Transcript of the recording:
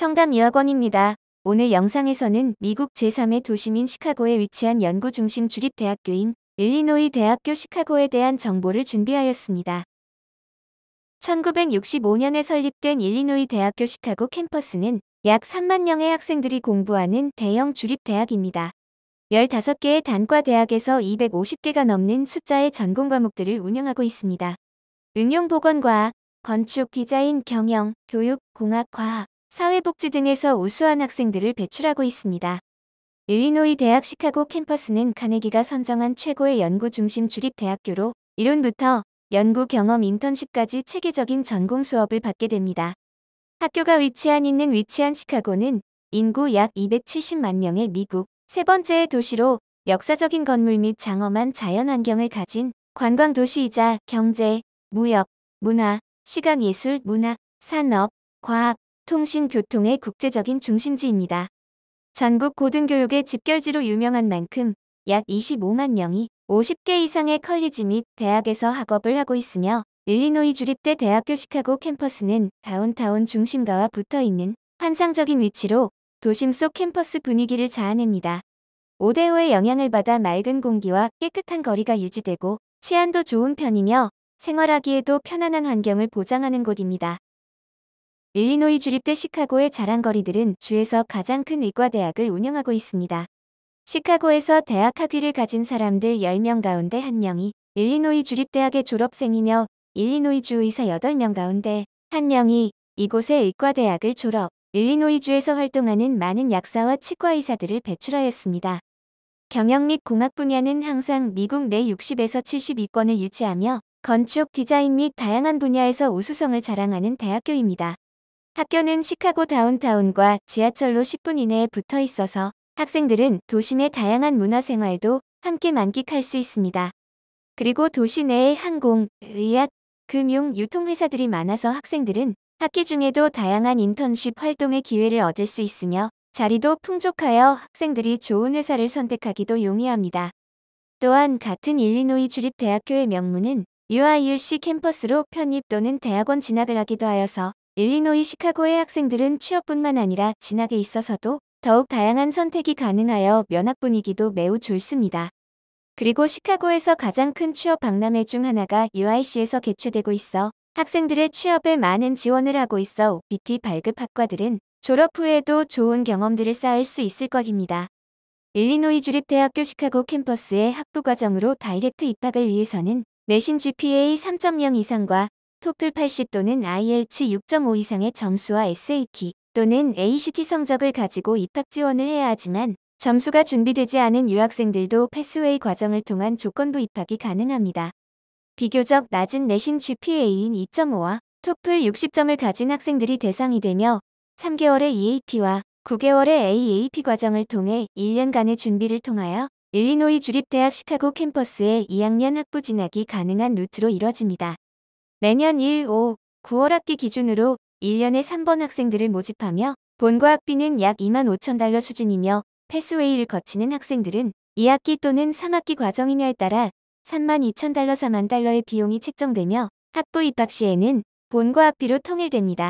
청담 유학원입니다. 오늘 영상에서는 미국 제3의 도시민 시카고에 위치한 연구중심 주립대학교인 일리노이 대학교 시카고에 대한 정보를 준비하였습니다. 1965년에 설립된 일리노이 대학교 시카고 캠퍼스는 약 3만 명의 학생들이 공부하는 대형 주립대학입니다. 15개의 단과 대학에서 250개가 넘는 숫자의 전공 과목들을 운영하고 있습니다. 응용보건과학, 건축, 디자인, 경영, 교육, 공학, 과학, 사회복지 등에서 우수한 학생들을 배출하고 있습니다. 일리노이 대학 시카고 캠퍼스는 카네기가 선정한 최고의 연구중심 주립대학교로 이론부터 연구 경험 인턴십까지 체계적인 전공 수업을 받게 됩니다. 학교가 위치한 있는 위치한 시카고는 인구 약 270만 명의 미국 세 번째의 도시로 역사적인 건물 및 장엄한 자연환경을 가진 관광도시이자 경제, 무역, 문화, 시각예술, 문화, 산업, 과학, 통신 교통의 국제적인 중심지입니다. 전국 고등교육의 집결지로 유명한 만큼 약 25만 명이 50개 이상의 컬리지 및 대학에서 학업을 하고 있으며 일리노이 주립대 대학교 시카고 캠퍼스는 다운타운 중심가와 붙어 있는 환상적인 위치로 도심 속 캠퍼스 분위기를 자아냅니다. 오데오의 영향을 받아 맑은 공기와 깨끗한 거리가 유지되고 치안도 좋은 편이며 생활하기에도 편안한 환경을 보장하는 곳입니다. 일리노이 주립대 시카고의 자랑거리들은 주에서 가장 큰 의과대학을 운영하고 있습니다. 시카고에서 대학 학위를 가진 사람들 10명 가운데 1명이 일리노이 주립대학의 졸업생이며 일리노이주 의사 8명 가운데 1명이 이곳의 의과대학을 졸업, 일리노이주에서 활동하는 많은 약사와 치과의사들을 배출하였습니다. 경영 및 공학 분야는 항상 미국 내 60에서 7 2권을유지하며 건축, 디자인 및 다양한 분야에서 우수성을 자랑하는 대학교입니다. 학교는 시카고 다운타운과 지하철로 10분 이내에 붙어 있어서 학생들은 도심의 다양한 문화생활도 함께 만끽할 수 있습니다. 그리고 도시 내에 항공, 의학, 금융, 유통회사들이 많아서 학생들은 학기 중에도 다양한 인턴십 활동의 기회를 얻을 수 있으며 자리도 풍족하여 학생들이 좋은 회사를 선택하기도 용이합니다. 또한 같은 일리노이 주립대학교의 명문은 UIUC 캠퍼스로 편입 또는 대학원 진학을 하기도 하여서 일리노이 시카고의 학생들은 취업뿐만 아니라 진학에 있어서도 더욱 다양한 선택이 가능하여 면학 분위기도 매우 좋습니다. 그리고 시카고에서 가장 큰 취업 박람회 중 하나가 UIC에서 개최되고 있어 학생들의 취업에 많은 지원을 하고 있어 OPT 발급 학과들은 졸업 후에도 좋은 경험들을 쌓을 수 있을 것입니다. 일리노이 주립대학교 시카고 캠퍼스의 학부 과정으로 다이렉트 입학을 위해서는 내신 GPA 3.0 이상과 토플 80 또는 IELTS 6.5 이상의 점수와 SAT 또는 ACT 성적을 가지고 입학 지원을 해야 하지만 점수가 준비되지 않은 유학생들도 패스웨이 과정을 통한 조건부 입학이 가능합니다. 비교적 낮은 내신 GPA인 2.5와 토플 60점을 가진 학생들이 대상이 되며 3개월의 EAP와 9개월의 AAP 과정을 통해 1년간의 준비를 통하여 일리노이 주립대학 시카고 캠퍼스에 2학년 학부 진학이 가능한 루트로 이뤄집니다. 매년 1, 5, 9월 학기 기준으로 1년에 3번 학생들을 모집하며 본과 학비는 약 2만 5천 달러 수준이며 패스웨이를 거치는 학생들은 2학기 또는 3학기 과정이며에 따라 3만 2천 달러 4만 달러의 비용이 책정되며 학부 입학 시에는 본과 학비로 통일됩니다.